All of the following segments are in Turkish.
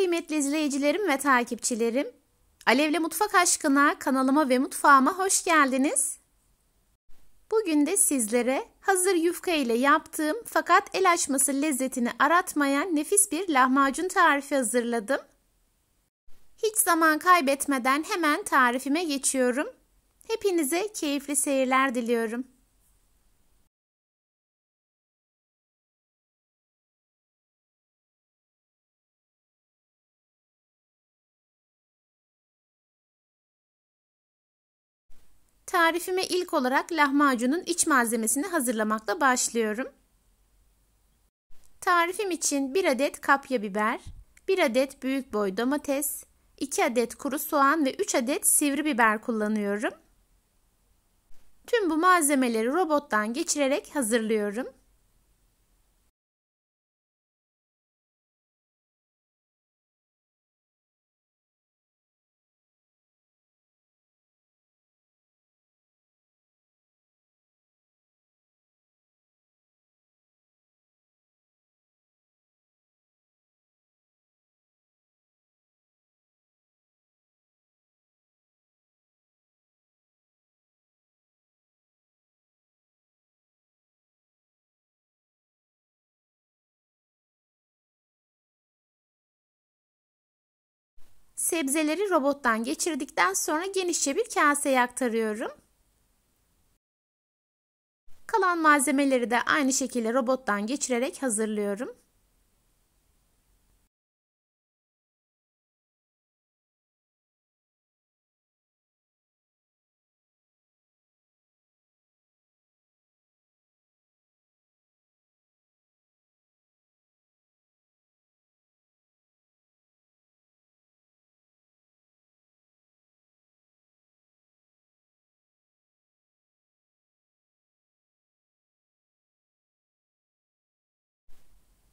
kıymetli izleyicilerim ve takipçilerim. Alevle Mutfak Aşkına kanalıma ve mutfağıma hoş geldiniz. Bugün de sizlere hazır yufka ile yaptığım fakat el açması lezzetini aratmayan nefis bir lahmacun tarifi hazırladım. Hiç zaman kaybetmeden hemen tarifime geçiyorum. Hepinize keyifli seyirler diliyorum. Tarifime ilk olarak lahmacunun iç malzemesini hazırlamakla başlıyorum. Tarifim için 1 adet kapya biber, 1 adet büyük boy domates, 2 adet kuru soğan ve 3 adet sivri biber kullanıyorum. Tüm bu malzemeleri robottan geçirerek hazırlıyorum. Sebzeleri robottan geçirdikten sonra genişçe bir kaseye aktarıyorum. Kalan malzemeleri de aynı şekilde robottan geçirerek hazırlıyorum.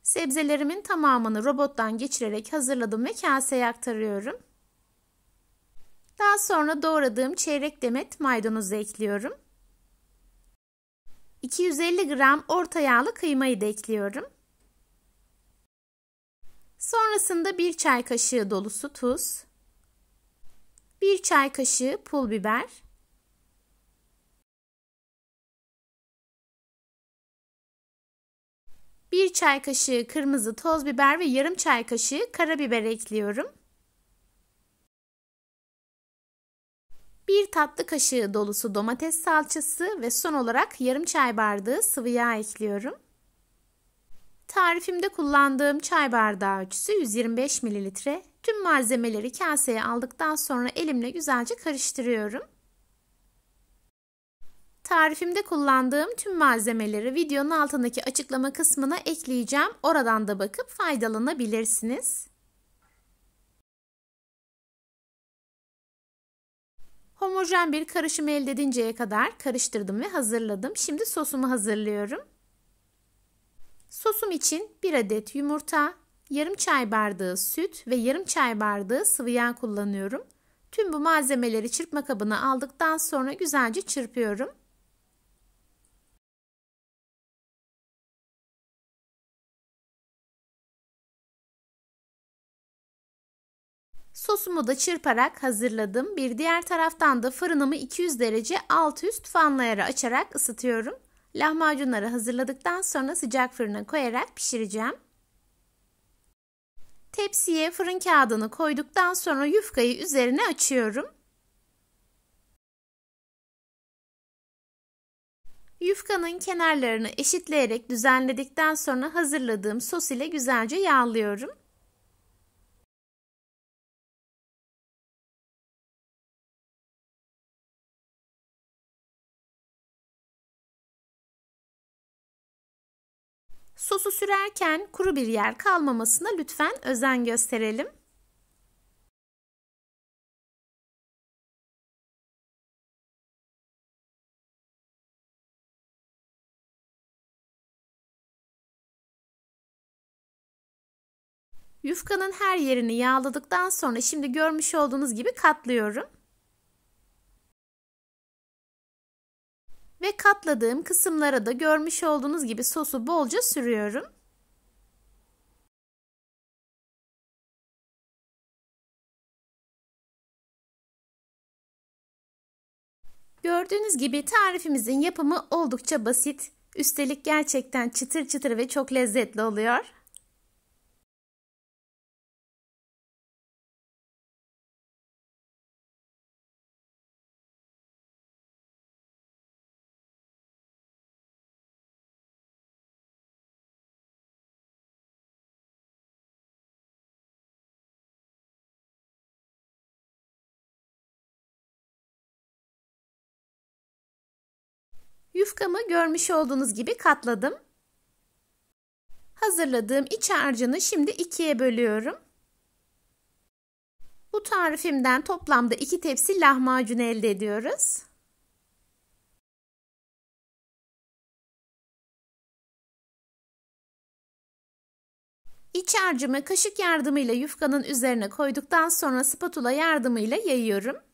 Sebzelerimin tamamını robottan geçirerek hazırladım ve kaseye aktarıyorum. Daha sonra doğradığım çeyrek demet maydanozu ekliyorum. 250 gram orta yağlı kıymayı da ekliyorum. Sonrasında 1 çay kaşığı dolusu tuz, 1 çay kaşığı pul biber, 1 çay kaşığı kırmızı toz biber ve yarım çay kaşığı karabiber ekliyorum. 1 tatlı kaşığı dolusu domates salçası ve son olarak yarım çay bardağı sıvı yağ ekliyorum. Tarifimde kullandığım çay bardağı ölçüsü 125 ml. Tüm malzemeleri kaseye aldıktan sonra elimle güzelce karıştırıyorum. Tarifimde kullandığım tüm malzemeleri videonun altındaki açıklama kısmına ekleyeceğim. Oradan da bakıp faydalanabilirsiniz. Homojen bir karışım elde edinceye kadar karıştırdım ve hazırladım. Şimdi sosumu hazırlıyorum. Sosum için 1 adet yumurta, yarım çay bardağı süt ve yarım çay bardağı sıvı yağ kullanıyorum. Tüm bu malzemeleri çırpma kabına aldıktan sonra güzelce çırpıyorum. Sosumu da çırparak hazırladım. Bir diğer taraftan da fırınımı 200 derece alt üst fanlayarak açarak ısıtıyorum. Lahmacunları hazırladıktan sonra sıcak fırına koyarak pişireceğim. Tepsiye fırın kağıdını koyduktan sonra yufkayı üzerine açıyorum. Yufkanın kenarlarını eşitleyerek düzenledikten sonra hazırladığım sos ile güzelce yağlıyorum. Sosu sürerken kuru bir yer kalmamasına lütfen özen gösterelim. Yufkanın her yerini yağladıktan sonra şimdi görmüş olduğunuz gibi katlıyorum. Ve katladığım kısımlara da görmüş olduğunuz gibi sosu bolca sürüyorum. Gördüğünüz gibi tarifimizin yapımı oldukça basit. Üstelik gerçekten çıtır çıtır ve çok lezzetli oluyor. Yufkamı görmüş olduğunuz gibi katladım. Hazırladığım iç harcını şimdi ikiye bölüyorum. Bu tarifimden toplamda 2 tepsi lahmacun elde ediyoruz. İç harcımı kaşık yardımıyla yufkanın üzerine koyduktan sonra spatula yardımıyla yayıyorum.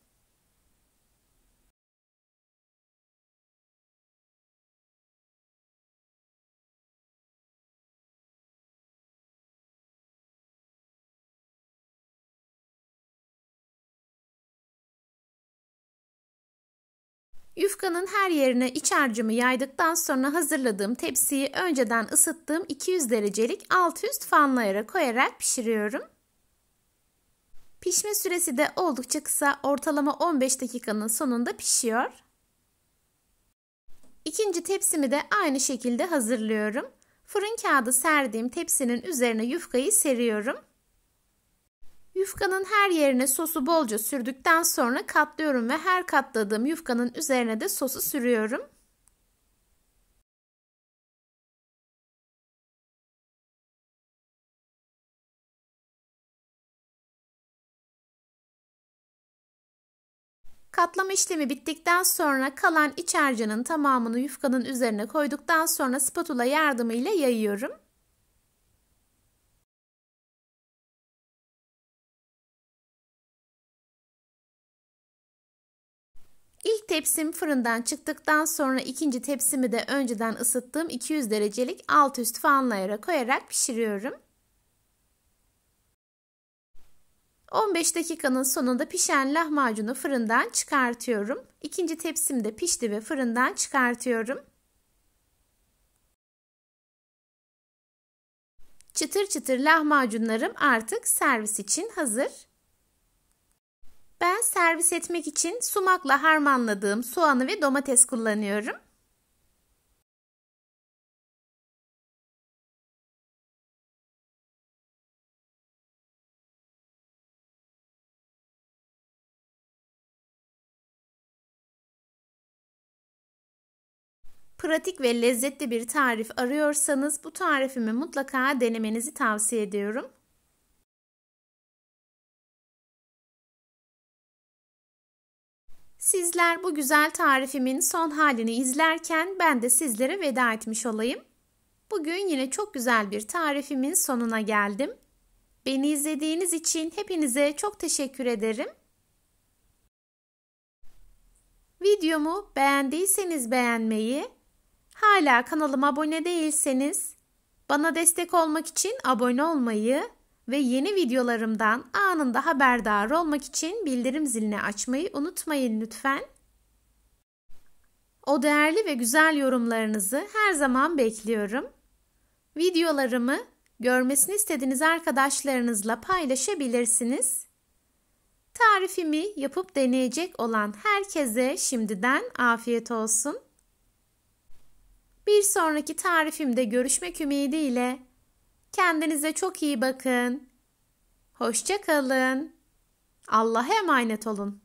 Yufkanın her yerine iç harcımı yaydıktan sonra hazırladığım tepsiyi önceden ısıttığım 200 derecelik alt üst fanlayara koyarak pişiriyorum. Pişme süresi de oldukça kısa ortalama 15 dakikanın sonunda pişiyor. İkinci tepsimi de aynı şekilde hazırlıyorum. Fırın kağıdı serdiğim tepsinin üzerine yufkayı seriyorum. Yufkanın her yerine sosu bolca sürdükten sonra katlıyorum ve her katladığım yufkanın üzerine de sosu sürüyorum. Katlama işlemi bittikten sonra kalan iç harcının tamamını yufkanın üzerine koyduktan sonra spatula yardımıyla yayıyorum. İlk tepsim fırından çıktıktan sonra ikinci tepsimi de önceden ısıttığım 200 derecelik alt üst fanlayara koyarak pişiriyorum. 15 dakikanın sonunda pişen lahmacunu fırından çıkartıyorum. İkinci tepsim de pişti ve fırından çıkartıyorum. Çıtır çıtır lahmacunlarım artık servis için hazır. Ben servis etmek için sumakla harmanladığım soğanı ve domates kullanıyorum. pratik ve lezzetli bir tarif arıyorsanız bu tarifimi mutlaka denemenizi tavsiye ediyorum. Sizler bu güzel tarifimin son halini izlerken ben de sizlere veda etmiş olayım. Bugün yine çok güzel bir tarifimin sonuna geldim. Beni izlediğiniz için hepinize çok teşekkür ederim. Videomu beğendiyseniz beğenmeyi, hala kanalıma abone değilseniz bana destek olmak için abone olmayı ve yeni videolarımdan anında haberdar olmak için bildirim zilini açmayı unutmayın lütfen. O değerli ve güzel yorumlarınızı her zaman bekliyorum. Videolarımı görmesini istediğiniz arkadaşlarınızla paylaşabilirsiniz. Tarifimi yapıp deneyecek olan herkese şimdiden afiyet olsun. Bir sonraki tarifimde görüşmek ümidiyle. Kendinize çok iyi bakın. Hoşça kalın. Allah'a emanet olun.